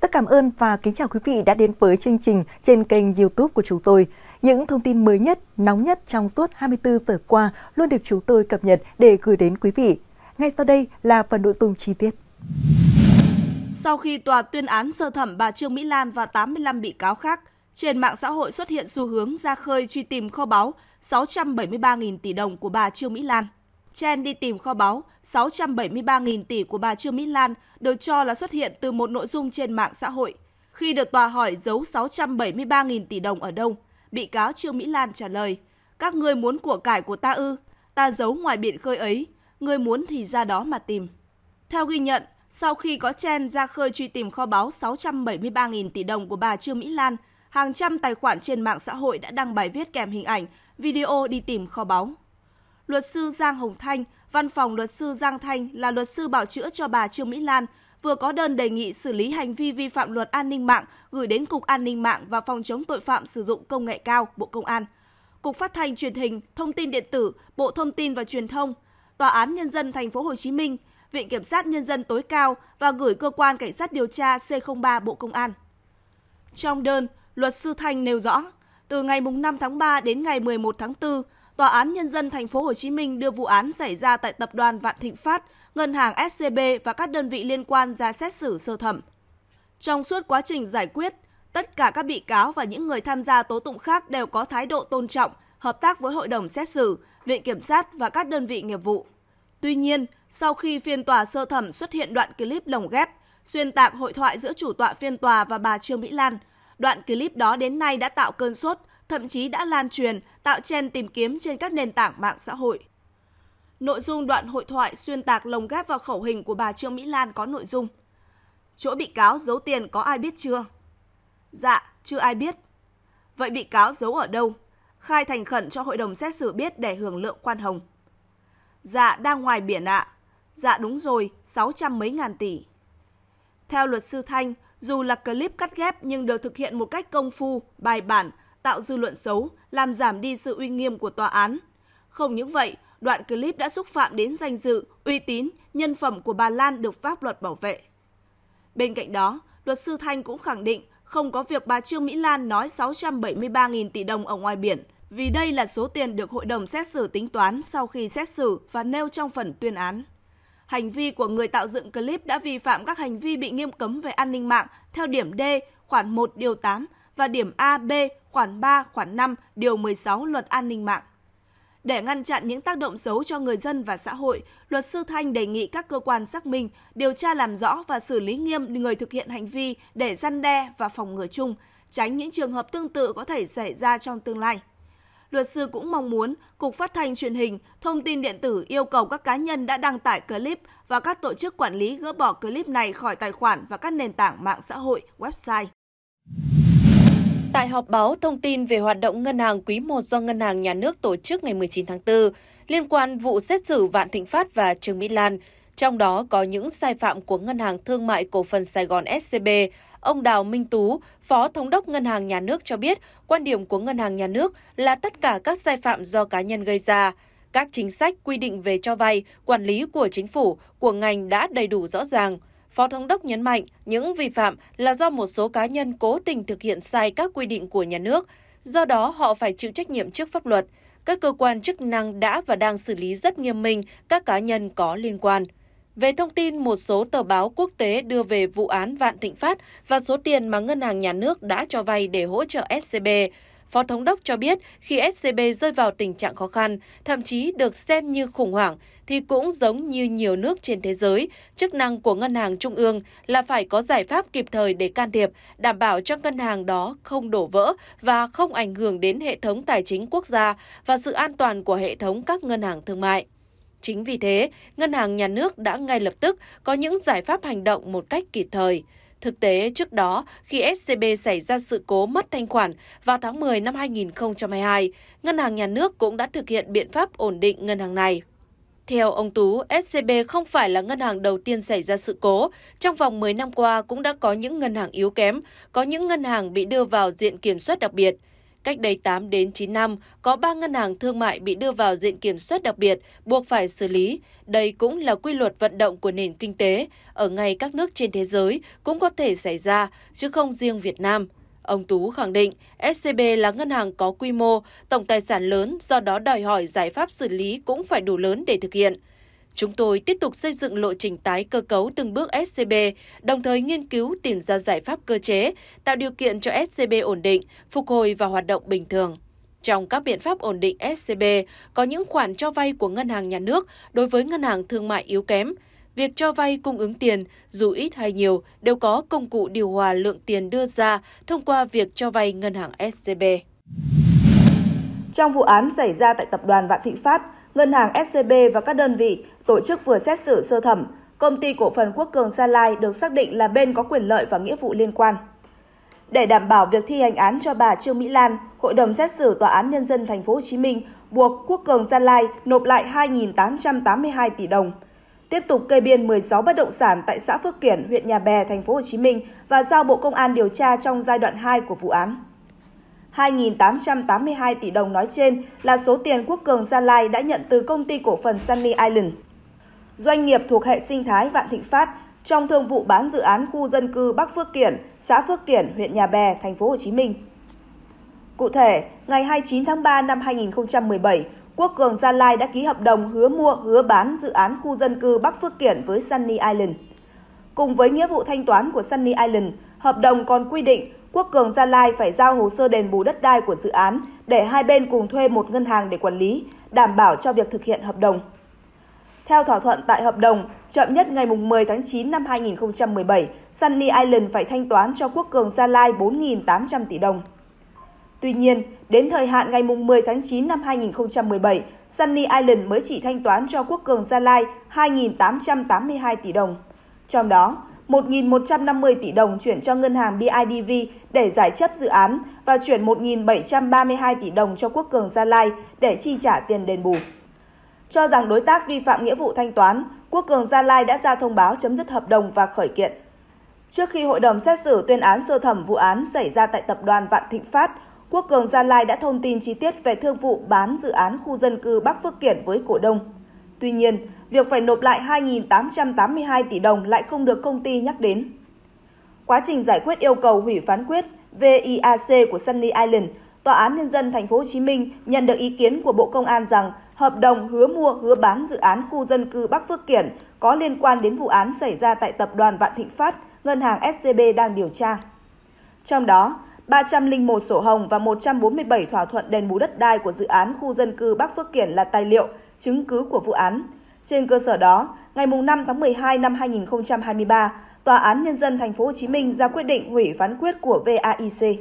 tất cảm ơn và kính chào quý vị đã đến với chương trình trên kênh YouTube của chúng tôi. Những thông tin mới nhất, nóng nhất trong suốt 24 giờ qua luôn được chúng tôi cập nhật để gửi đến quý vị. Ngay sau đây là phần nội dung chi tiết. Sau khi tòa tuyên án sơ thẩm bà Trương Mỹ Lan và 85 bị cáo khác, trên mạng xã hội xuất hiện xu hướng ra khơi truy tìm kho báu 673.000 tỷ đồng của bà Trương Mỹ Lan – Chen đi tìm kho báu 673.000 tỷ của bà Trương Mỹ Lan được cho là xuất hiện từ một nội dung trên mạng xã hội. Khi được tòa hỏi giấu 673.000 tỷ đồng ở đâu, bị cáo Trương Mỹ Lan trả lời, các ngươi muốn của cải của ta ư, ta giấu ngoài biển khơi ấy, ngươi muốn thì ra đó mà tìm. Theo ghi nhận, sau khi có Chen ra khơi truy tìm kho báu 673.000 tỷ đồng của bà Trương Mỹ Lan, hàng trăm tài khoản trên mạng xã hội đã đăng bài viết kèm hình ảnh, video đi tìm kho báu luật sư Giang Hồng Thanh, văn phòng luật sư Giang Thanh là luật sư bảo chữa cho bà Trương Mỹ Lan vừa có đơn đề nghị xử lý hành vi vi phạm luật an ninh mạng gửi đến Cục An ninh mạng và Phòng chống tội phạm sử dụng công nghệ cao, Bộ Công an. Cục Phát thanh Truyền hình, Thông tin điện tử, Bộ Thông tin và Truyền thông, Tòa án nhân dân thành phố Hồ Chí Minh, Viện Kiểm sát Nhân dân tối cao và gửi cơ quan cảnh sát điều tra C03 Bộ Công an. Trong đơn, luật sư Thanh nêu rõ, từ ngày 5 tháng 3 đến ngày 11 tháng 4, Tòa án Nhân dân Thành phố Hồ Chí Minh đưa vụ án xảy ra tại Tập đoàn Vạn Thịnh Phát, Ngân hàng SCB và các đơn vị liên quan ra xét xử sơ thẩm. Trong suốt quá trình giải quyết, tất cả các bị cáo và những người tham gia tố tụng khác đều có thái độ tôn trọng, hợp tác với hội đồng xét xử, viện kiểm sát và các đơn vị nghiệp vụ. Tuy nhiên, sau khi phiên tòa sơ thẩm xuất hiện đoạn clip lồng ghép, xuyên tạc hội thoại giữa chủ tọa phiên tòa và bà Trương Mỹ Lan, đoạn clip đó đến nay đã tạo cơn sốt thậm chí đã lan truyền, tạo trend tìm kiếm trên các nền tảng mạng xã hội. Nội dung đoạn hội thoại xuyên tạc lồng ghép vào khẩu hình của bà Trương Mỹ Lan có nội dung Chỗ bị cáo giấu tiền có ai biết chưa? Dạ, chưa ai biết. Vậy bị cáo giấu ở đâu? Khai thành khẩn cho hội đồng xét xử biết để hưởng lượng quan hồng. Dạ, đang ngoài biển ạ. Dạ đúng rồi, 600 mấy ngàn tỷ. Theo luật sư Thanh, dù là clip cắt ghép nhưng được thực hiện một cách công phu, bài bản, tạo dư luận xấu, làm giảm đi sự uy nghiêm của tòa án. Không những vậy, đoạn clip đã xúc phạm đến danh dự, uy tín, nhân phẩm của bà Lan được pháp luật bảo vệ. Bên cạnh đó, luật sư Thanh cũng khẳng định không có việc bà Trương Mỹ Lan nói 673.000 tỷ đồng ở ngoài biển, vì đây là số tiền được hội đồng xét xử tính toán sau khi xét xử và nêu trong phần tuyên án. Hành vi của người tạo dựng clip đã vi phạm các hành vi bị nghiêm cấm về an ninh mạng theo điểm D khoản 1 điều 8 và điểm A, B, khoản 3, khoản 5, điều 16 luật an ninh mạng. Để ngăn chặn những tác động xấu cho người dân và xã hội, luật sư Thanh đề nghị các cơ quan xác minh, điều tra làm rõ và xử lý nghiêm người thực hiện hành vi để răn đe và phòng ngừa chung, tránh những trường hợp tương tự có thể xảy ra trong tương lai. Luật sư cũng mong muốn Cục Phát thanh Truyền hình, Thông tin điện tử yêu cầu các cá nhân đã đăng tải clip và các tổ chức quản lý gỡ bỏ clip này khỏi tài khoản và các nền tảng mạng xã hội, website. Tại họp báo thông tin về hoạt động ngân hàng quý 1 do Ngân hàng Nhà nước tổ chức ngày 19 tháng 4 liên quan vụ xét xử Vạn Thịnh Phát và Trương Mỹ Lan, trong đó có những sai phạm của Ngân hàng Thương mại Cổ phần Sài Gòn SCB, ông Đào Minh Tú, Phó Thống đốc Ngân hàng Nhà nước cho biết quan điểm của Ngân hàng Nhà nước là tất cả các sai phạm do cá nhân gây ra. Các chính sách quy định về cho vay, quản lý của chính phủ, của ngành đã đầy đủ rõ ràng – Phó Thống đốc nhấn mạnh những vi phạm là do một số cá nhân cố tình thực hiện sai các quy định của nhà nước, do đó họ phải chịu trách nhiệm trước pháp luật. Các cơ quan chức năng đã và đang xử lý rất nghiêm minh các cá nhân có liên quan. Về thông tin một số tờ báo quốc tế đưa về vụ án Vạn Thịnh Phát và số tiền mà Ngân hàng Nhà nước đã cho vay để hỗ trợ SCB, Phó Thống đốc cho biết khi SCB rơi vào tình trạng khó khăn, thậm chí được xem như khủng hoảng, thì cũng giống như nhiều nước trên thế giới, chức năng của ngân hàng trung ương là phải có giải pháp kịp thời để can thiệp, đảm bảo cho ngân hàng đó không đổ vỡ và không ảnh hưởng đến hệ thống tài chính quốc gia và sự an toàn của hệ thống các ngân hàng thương mại. Chính vì thế, ngân hàng nhà nước đã ngay lập tức có những giải pháp hành động một cách kịp thời. Thực tế, trước đó, khi SCB xảy ra sự cố mất thanh khoản vào tháng 10 năm 2022, Ngân hàng Nhà nước cũng đã thực hiện biện pháp ổn định ngân hàng này. Theo ông Tú, SCB không phải là ngân hàng đầu tiên xảy ra sự cố. Trong vòng 10 năm qua cũng đã có những ngân hàng yếu kém, có những ngân hàng bị đưa vào diện kiểm soát đặc biệt. Cách đây 8 đến 9 năm, có 3 ngân hàng thương mại bị đưa vào diện kiểm soát đặc biệt, buộc phải xử lý. Đây cũng là quy luật vận động của nền kinh tế, ở ngay các nước trên thế giới cũng có thể xảy ra, chứ không riêng Việt Nam. Ông Tú khẳng định SCB là ngân hàng có quy mô, tổng tài sản lớn, do đó đòi hỏi giải pháp xử lý cũng phải đủ lớn để thực hiện. Chúng tôi tiếp tục xây dựng lộ trình tái cơ cấu từng bước SCB, đồng thời nghiên cứu tìm ra giải pháp cơ chế, tạo điều kiện cho SCB ổn định, phục hồi và hoạt động bình thường. Trong các biện pháp ổn định SCB, có những khoản cho vay của ngân hàng nhà nước đối với ngân hàng thương mại yếu kém – Việc cho vay cung ứng tiền, dù ít hay nhiều, đều có công cụ điều hòa lượng tiền đưa ra thông qua việc cho vay ngân hàng SCB. Trong vụ án xảy ra tại tập đoàn Vạn Thịnh Phát, ngân hàng SCB và các đơn vị tổ chức vừa xét xử sơ thẩm, công ty cổ phần Quốc Cường Gia Lai được xác định là bên có quyền lợi và nghĩa vụ liên quan. Để đảm bảo việc thi hành án cho bà Trương Mỹ Lan, Hội đồng xét xử Tòa án Nhân dân Thành phố Hồ Chí Minh buộc Quốc Cường Gia Lai nộp lại 2.882 tỷ đồng – tiếp tục kê biên 16 bất động sản tại xã Phước Kiển, huyện Nhà Bè, thành phố Hồ Chí Minh và giao Bộ Công an điều tra trong giai đoạn 2 của vụ án. 2.882 tỷ đồng nói trên là số tiền Quốc Cường Gia Lai đã nhận từ công ty cổ phần Sunny Island. Doanh nghiệp thuộc hệ sinh thái Vạn Thịnh Phát trong thương vụ bán dự án khu dân cư Bắc Phước Kiển, xã Phước Kiển, huyện Nhà Bè, thành phố Hồ Chí Minh. Cụ thể, ngày 29 tháng 3 năm 2017, Quốc Cường Gia Lai đã ký hợp đồng hứa mua, hứa bán dự án khu dân cư Bắc Phước Kiển với Sunny Island. Cùng với nghĩa vụ thanh toán của Sunny Island, hợp đồng còn quy định Quốc Cường Gia Lai phải giao hồ sơ đền bù đất đai của dự án để hai bên cùng thuê một ngân hàng để quản lý, đảm bảo cho việc thực hiện hợp đồng. Theo thỏa thuận tại hợp đồng, chậm nhất ngày 10 tháng 9 năm 2017, Sunny Island phải thanh toán cho Quốc Cường Gia Lai 4.800 tỷ đồng. Tuy nhiên, đến thời hạn ngày 10 tháng 9 năm 2017, Sunny Island mới chỉ thanh toán cho Quốc Cường Gia Lai 2.882 tỷ đồng. Trong đó, 1.150 tỷ đồng chuyển cho ngân hàng BIDV để giải chấp dự án và chuyển 1.732 tỷ đồng cho Quốc Cường Gia Lai để chi trả tiền đền bù. Cho rằng đối tác vi phạm nghĩa vụ thanh toán, Quốc Cường Gia Lai đã ra thông báo chấm dứt hợp đồng và khởi kiện. Trước khi hội đồng xét xử tuyên án sơ thẩm vụ án xảy ra tại tập đoàn Vạn Thịnh Phát, Quốc Cường Gia Lai đã thông tin chi tiết về thương vụ bán dự án khu dân cư Bắc Phước Kiển với cổ đông. Tuy nhiên, việc phải nộp lại 2.882 tỷ đồng lại không được công ty nhắc đến. Quá trình giải quyết yêu cầu hủy phán quyết VIAC của Sunny Island, Tòa án Nhân dân Thành phố Hồ Chí Minh nhận được ý kiến của Bộ Công an rằng hợp đồng hứa mua hứa bán dự án khu dân cư Bắc Phước Kiển có liên quan đến vụ án xảy ra tại tập đoàn Vạn Thịnh Phát, ngân hàng SCB đang điều tra. Trong đó, 301 sổ hồng và 147 thỏa thuận đền bù đất đai của dự án khu dân cư Bắc Phước Kiển là tài liệu, chứng cứ của vụ án. Trên cơ sở đó, ngày 5 tháng 12 năm 2023, Tòa án Nhân dân Thành phố Hồ Chí Minh ra quyết định hủy phán quyết của VAIC.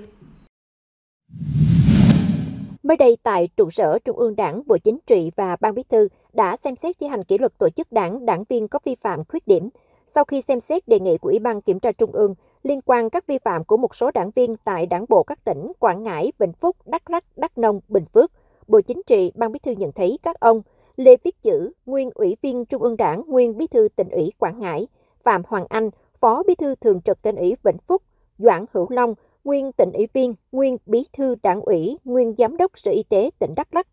Mới đây tại trụ sở Trung ương Đảng, Bộ Chính trị và Ban Bí thư đã xem xét thi hành kỷ luật tổ chức đảng, đảng viên có vi phạm khuyết điểm, sau khi xem xét đề nghị của Ủy ban Kiểm tra Trung ương liên quan các vi phạm của một số đảng viên tại đảng bộ các tỉnh Quảng Ngãi, Vĩnh Phúc, Đắk lắc, Đắk Nông, Bình Phước, Bộ Chính trị, Ban Bí thư nhận thấy các ông Lê Viết Chữ, nguyên Ủy viên Trung ương Đảng, nguyên Bí thư tỉnh ủy Quảng Ngãi, Phạm Hoàng Anh, Phó Bí thư Thường trực tỉnh ủy Vĩnh Phúc, Doãn Hữu Long, nguyên tỉnh ủy viên, nguyên Bí thư Đảng ủy, nguyên Giám đốc Sở Y tế tỉnh Đắk lắc,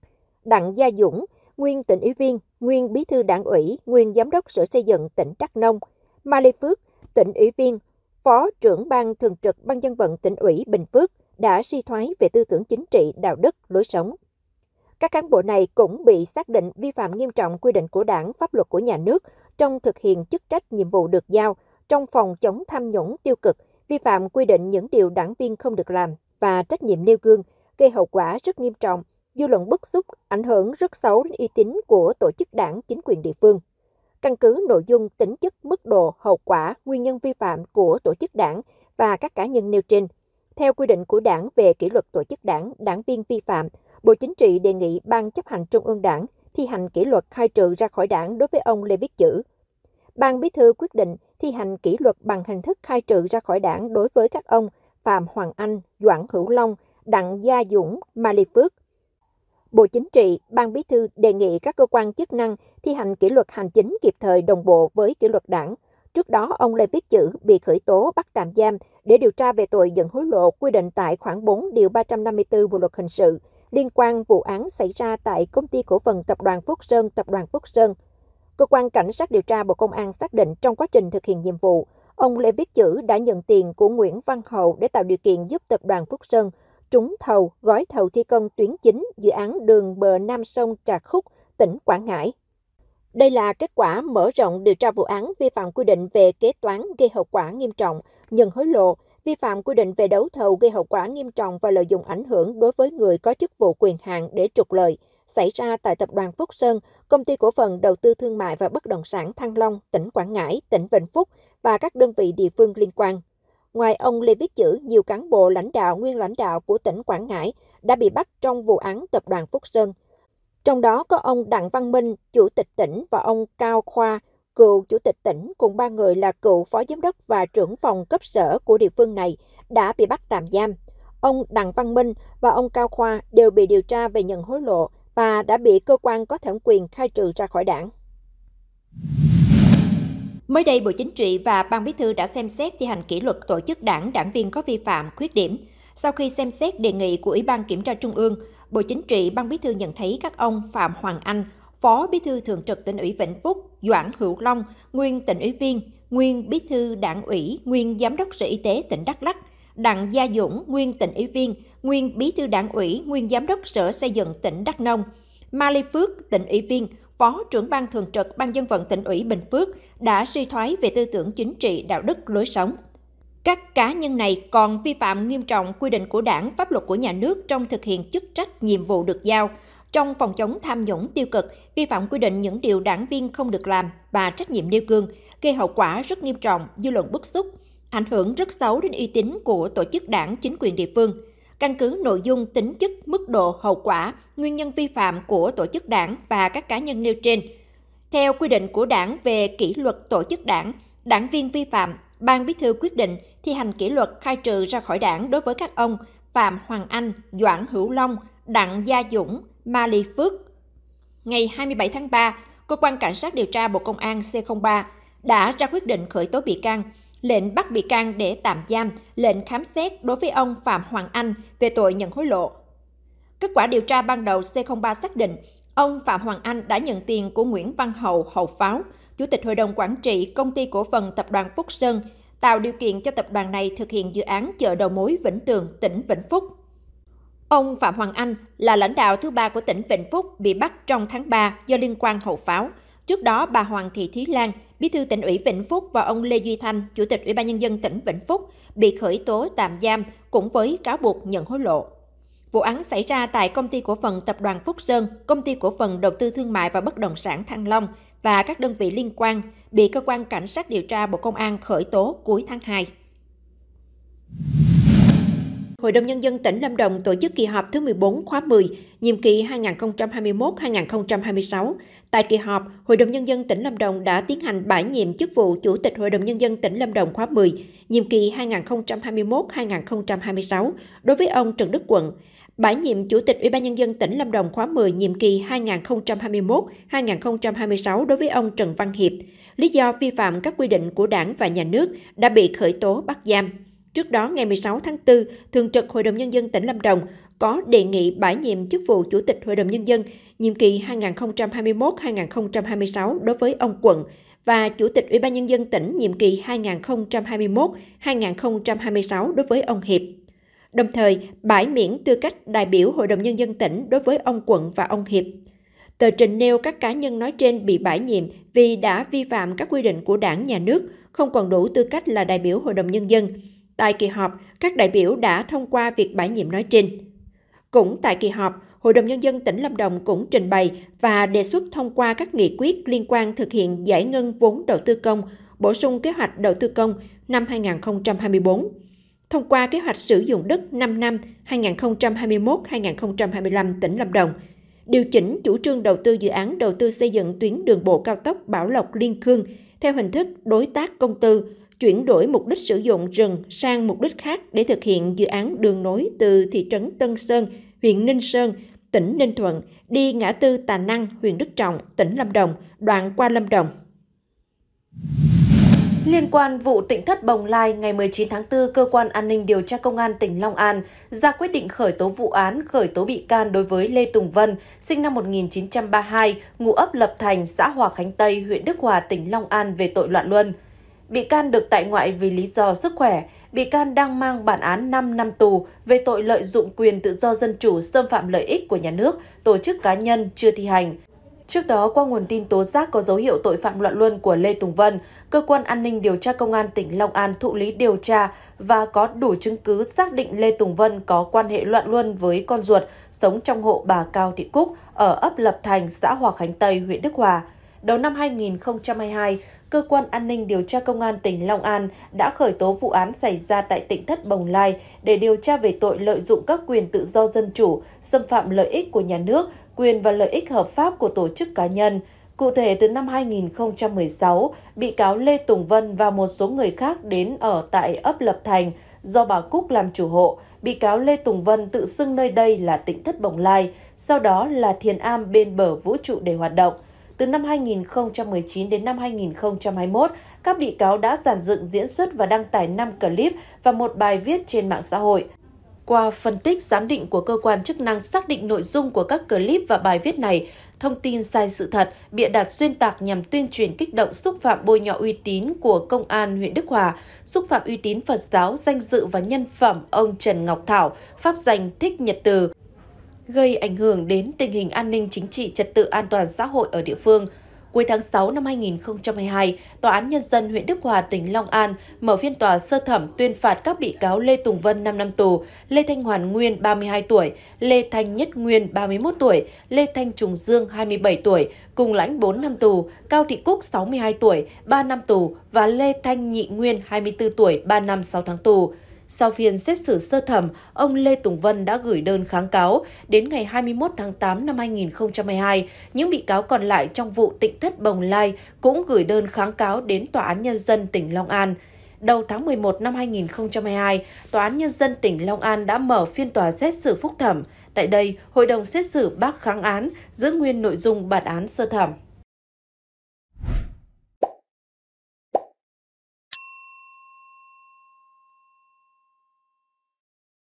Đặng Gia Dũng, nguyên tỉnh ủy viên, nguyên Bí thư Đảng ủy, nguyên Giám đốc Sở Xây dựng tỉnh Đắk Nông, Ma Lê Phước, tỉnh ủy viên, Phó trưởng ban thường trực Ban dân vận tỉnh ủy Bình Phước đã suy thoái về tư tưởng chính trị, đạo đức, lối sống. Các cán bộ này cũng bị xác định vi phạm nghiêm trọng quy định của đảng, pháp luật của nhà nước trong thực hiện chức trách nhiệm vụ được giao trong phòng chống tham nhũng tiêu cực, vi phạm quy định những điều đảng viên không được làm và trách nhiệm nêu gương, gây hậu quả rất nghiêm trọng, dư luận bức xúc, ảnh hưởng rất xấu đến uy tín của tổ chức đảng, chính quyền địa phương căn cứ nội dung tính chất, mức độ, hậu quả, nguyên nhân vi phạm của tổ chức đảng và các cá nhân nêu trên. Theo quy định của đảng về kỷ luật tổ chức đảng, đảng viên vi phạm, Bộ Chính trị đề nghị Ban chấp hành Trung ương đảng thi hành kỷ luật khai trừ ra khỏi đảng đối với ông Lê Viết Chữ. Ban Bí thư quyết định thi hành kỷ luật bằng hình thức khai trừ ra khỏi đảng đối với các ông Phạm Hoàng Anh, Doãn Hữu Long, Đặng Gia Dũng, Mali Phước, Bộ Chính trị, Ban Bí thư đề nghị các cơ quan chức năng thi hành kỷ luật hành chính kịp thời đồng bộ với kỷ luật đảng. Trước đó, ông Lê Viết Chữ bị khởi tố bắt tạm giam để điều tra về tội nhận hối lộ quy định tại khoảng 4 điều 354 Bộ luật hình sự liên quan vụ án xảy ra tại công ty cổ phần tập đoàn Phúc Sơn, tập đoàn Phúc Sơn. Cơ quan cảnh sát điều tra Bộ Công an xác định trong quá trình thực hiện nhiệm vụ, ông Lê Viết Chữ đã nhận tiền của Nguyễn Văn Hậu để tạo điều kiện giúp tập đoàn Phúc Sơn trúng thầu gói thầu thi công tuyến chính dự án đường bờ Nam sông Trà Khúc, tỉnh Quảng Ngãi. Đây là kết quả mở rộng điều tra vụ án vi phạm quy định về kế toán gây hậu quả nghiêm trọng, nhận hối lộ, vi phạm quy định về đấu thầu gây hậu quả nghiêm trọng và lợi dụng ảnh hưởng đối với người có chức vụ quyền hạn để trục lợi, xảy ra tại Tập đoàn Phúc Sơn, Công ty Cổ phần Đầu tư Thương mại và Bất động sản Thăng Long, tỉnh Quảng Ngãi, tỉnh Vĩnh Phúc và các đơn vị địa phương liên quan. Ngoài ông Lê Viết Chữ, nhiều cán bộ lãnh đạo, nguyên lãnh đạo của tỉnh Quảng Ngãi đã bị bắt trong vụ án tập đoàn Phúc Sơn. Trong đó có ông Đặng Văn Minh, chủ tịch tỉnh và ông Cao Khoa, cựu chủ tịch tỉnh cùng ba người là cựu phó giám đốc và trưởng phòng cấp sở của địa phương này đã bị bắt tạm giam. Ông Đặng Văn Minh và ông Cao Khoa đều bị điều tra về nhận hối lộ và đã bị cơ quan có thẩm quyền khai trừ ra khỏi đảng. Mới đây, Bộ Chính trị và Ban Bí thư đã xem xét thi hành kỷ luật tổ chức đảng đảng viên có vi phạm, khuyết điểm. Sau khi xem xét đề nghị của Ủy ban Kiểm tra Trung ương, Bộ Chính trị Ban Bí thư nhận thấy các ông Phạm Hoàng Anh, Phó Bí thư Thường trực tỉnh ủy Vĩnh Phúc, Doãn Hữu Long, nguyên tỉnh ủy viên, nguyên Bí thư Đảng ủy, nguyên Giám đốc Sở Y tế tỉnh Đắk Lắc; Đặng Gia Dũng, nguyên tỉnh ủy viên, nguyên Bí thư Đảng ủy, nguyên Giám đốc Sở Xây dựng tỉnh Đắk Nông, Ma Lê Phước, tỉnh ủy viên, Phó trưởng ban thường trực Ban dân vận tỉnh ủy Bình Phước đã suy thoái về tư tưởng chính trị, đạo đức, lối sống. Các cá nhân này còn vi phạm nghiêm trọng quy định của đảng, pháp luật của nhà nước trong thực hiện chức trách, nhiệm vụ được giao, trong phòng chống tham nhũng tiêu cực, vi phạm quy định những điều đảng viên không được làm và trách nhiệm nêu gương, gây hậu quả rất nghiêm trọng, dư luận bức xúc, ảnh hưởng rất xấu đến uy tín của tổ chức đảng, chính quyền địa phương – căn cứ nội dung tính chất, mức độ, hậu quả, nguyên nhân vi phạm của tổ chức đảng và các cá nhân nêu trên. Theo quy định của đảng về kỷ luật tổ chức đảng, đảng viên vi phạm, ban bí thư quyết định thi hành kỷ luật khai trừ ra khỏi đảng đối với các ông Phạm Hoàng Anh, Doãn Hữu Long, Đặng Gia Dũng, Ma Ly Phước. Ngày 27 tháng 3, Cơ quan Cảnh sát điều tra Bộ Công an C03 đã ra quyết định khởi tố bị can, lệnh bắt bị can để tạm giam, lệnh khám xét đối với ông Phạm Hoàng Anh về tội nhận hối lộ. Kết quả điều tra ban đầu C03 xác định ông Phạm Hoàng Anh đã nhận tiền của Nguyễn Văn Hậu Hậu Pháo, Chủ tịch Hội đồng Quản trị Công ty Cổ phần Tập đoàn Phúc Sơn, tạo điều kiện cho tập đoàn này thực hiện dự án chợ đầu mối Vĩnh Tường, tỉnh Vĩnh Phúc. Ông Phạm Hoàng Anh là lãnh đạo thứ ba của tỉnh Vĩnh Phúc bị bắt trong tháng 3 do liên quan hậu pháo. Trước đó, bà Hoàng Thị Thúy Lan, Bí thư tỉnh ủy Vĩnh Phúc và ông Lê Duy Thanh, Chủ tịch Ủy ban Nhân dân tỉnh Vĩnh Phúc, bị khởi tố tạm giam cũng với cáo buộc nhận hối lộ. Vụ án xảy ra tại công ty cổ phần tập đoàn Phúc Sơn, công ty cổ phần đầu tư thương mại và bất động sản Thăng Long và các đơn vị liên quan bị cơ quan cảnh sát điều tra Bộ Công an khởi tố cuối tháng 2. Hội đồng Nhân dân tỉnh Lâm Đồng tổ chức kỳ họp thứ 14 khóa 10, nhiệm kỳ 2021-2026. Tại kỳ họp, Hội đồng Nhân dân tỉnh Lâm Đồng đã tiến hành bãi nhiệm chức vụ Chủ tịch Hội đồng Nhân dân tỉnh Lâm Đồng khóa 10, nhiệm kỳ 2021-2026 đối với ông Trần Đức Quận. Bãi nhiệm Chủ tịch Ủy ban Nhân dân tỉnh Lâm Đồng khóa 10 nhiệm kỳ 2021-2026 đối với ông Trần Văn Hiệp. Lý do vi phạm các quy định của đảng và nhà nước đã bị khởi tố bắt giam. Trước đó, ngày 16 tháng 4, Thường trực Hội đồng Nhân dân tỉnh Lâm Đồng có đề nghị bãi nhiệm chức vụ Chủ tịch Hội đồng Nhân dân nhiệm kỳ 2021-2026 đối với ông Quận và Chủ tịch Ủy ban Nhân dân tỉnh nhiệm kỳ 2021-2026 đối với ông Hiệp. Đồng thời, bãi miễn tư cách đại biểu Hội đồng Nhân dân tỉnh đối với ông Quận và ông Hiệp. Tờ trình nêu các cá nhân nói trên bị bãi nhiệm vì đã vi phạm các quy định của đảng, nhà nước, không còn đủ tư cách là đại biểu Hội đồng Nhân dân. Tại kỳ họp, các đại biểu đã thông qua việc bãi nhiệm nói trên. Cũng tại kỳ họp, Hội đồng Nhân dân tỉnh Lâm Đồng cũng trình bày và đề xuất thông qua các nghị quyết liên quan thực hiện giải ngân vốn đầu tư công, bổ sung kế hoạch đầu tư công năm 2024, thông qua kế hoạch sử dụng đất 5 năm 2021-2025 tỉnh Lâm Đồng, điều chỉnh chủ trương đầu tư dự án đầu tư xây dựng tuyến đường bộ cao tốc Bảo Lộc Liên Khương theo hình thức đối tác công tư chuyển đổi mục đích sử dụng rừng sang mục đích khác để thực hiện dự án đường nối từ thị trấn Tân Sơn, huyện Ninh Sơn, tỉnh Ninh Thuận đi ngã tư Tà Năng, huyện Đức Trọng, tỉnh Lâm Đồng, đoạn qua Lâm Đồng. Liên quan vụ tỉnh thất Bồng Lai ngày 19 tháng 4, Cơ quan An ninh Điều tra Công an tỉnh Long An ra quyết định khởi tố vụ án, khởi tố bị can đối với Lê Tùng Vân, sinh năm 1932, ngụ ấp Lập Thành, xã Hòa Khánh Tây, huyện Đức Hòa, tỉnh Long An về tội loạn luân. Bị can được tại ngoại vì lý do sức khỏe, bị can đang mang bản án 5 năm tù về tội lợi dụng quyền tự do dân chủ xâm phạm lợi ích của nhà nước, tổ chức cá nhân chưa thi hành. Trước đó, qua nguồn tin tố giác có dấu hiệu tội phạm loạn luân của Lê Tùng Vân, Cơ quan An ninh Điều tra Công an tỉnh Long An thụ lý điều tra và có đủ chứng cứ xác định Lê Tùng Vân có quan hệ loạn luân với con ruột sống trong hộ bà Cao Thị Cúc ở ấp Lập Thành, xã Hòa Khánh Tây, huyện Đức Hòa đầu năm 2022, Cơ quan An ninh điều tra Công an tỉnh Long An đã khởi tố vụ án xảy ra tại tỉnh Thất Bồng Lai để điều tra về tội lợi dụng các quyền tự do dân chủ, xâm phạm lợi ích của nhà nước, quyền và lợi ích hợp pháp của tổ chức cá nhân. Cụ thể, từ năm 2016, bị cáo Lê Tùng Vân và một số người khác đến ở tại ấp Lập Thành, do bà Cúc làm chủ hộ. Bị cáo Lê Tùng Vân tự xưng nơi đây là tỉnh Thất Bồng Lai, sau đó là Thiền Am bên bờ vũ trụ để hoạt động từ năm 2019 đến năm 2021, các bị cáo đã giàn dựng diễn xuất và đăng tải 5 clip và một bài viết trên mạng xã hội. Qua phân tích giám định của cơ quan chức năng xác định nội dung của các clip và bài viết này, thông tin sai sự thật, bịa đặt xuyên tạc nhằm tuyên truyền kích động xúc phạm bôi nhọ uy tín của Công an huyện Đức Hòa, xúc phạm uy tín Phật giáo, danh dự và nhân phẩm ông Trần Ngọc Thảo, pháp danh Thích Nhật Từ, gây ảnh hưởng đến tình hình an ninh chính trị trật tự an toàn xã hội ở địa phương. Cuối tháng 6 năm 2022, Tòa án Nhân dân huyện Đức Hòa, tỉnh Long An mở phiên tòa sơ thẩm tuyên phạt các bị cáo Lê Tùng Vân 5 năm tù, Lê Thanh Hoàn Nguyên 32 tuổi, Lê Thanh Nhất Nguyên 31 tuổi, Lê Thanh Trùng Dương 27 tuổi, cùng lãnh 4 năm tù, Cao Thị Cúc 62 tuổi, 3 năm tù và Lê Thanh Nhị Nguyên 24 tuổi, 3 năm 6 tháng tù. Sau phiên xét xử sơ thẩm, ông Lê Tùng Vân đã gửi đơn kháng cáo. Đến ngày 21 tháng 8 năm 2022, những bị cáo còn lại trong vụ tịnh thất Bồng Lai cũng gửi đơn kháng cáo đến Tòa án Nhân dân tỉnh Long An. Đầu tháng 11 năm 2022, Tòa án Nhân dân tỉnh Long An đã mở phiên tòa xét xử phúc thẩm. Tại đây, hội đồng xét xử bác kháng án giữ nguyên nội dung bản án sơ thẩm.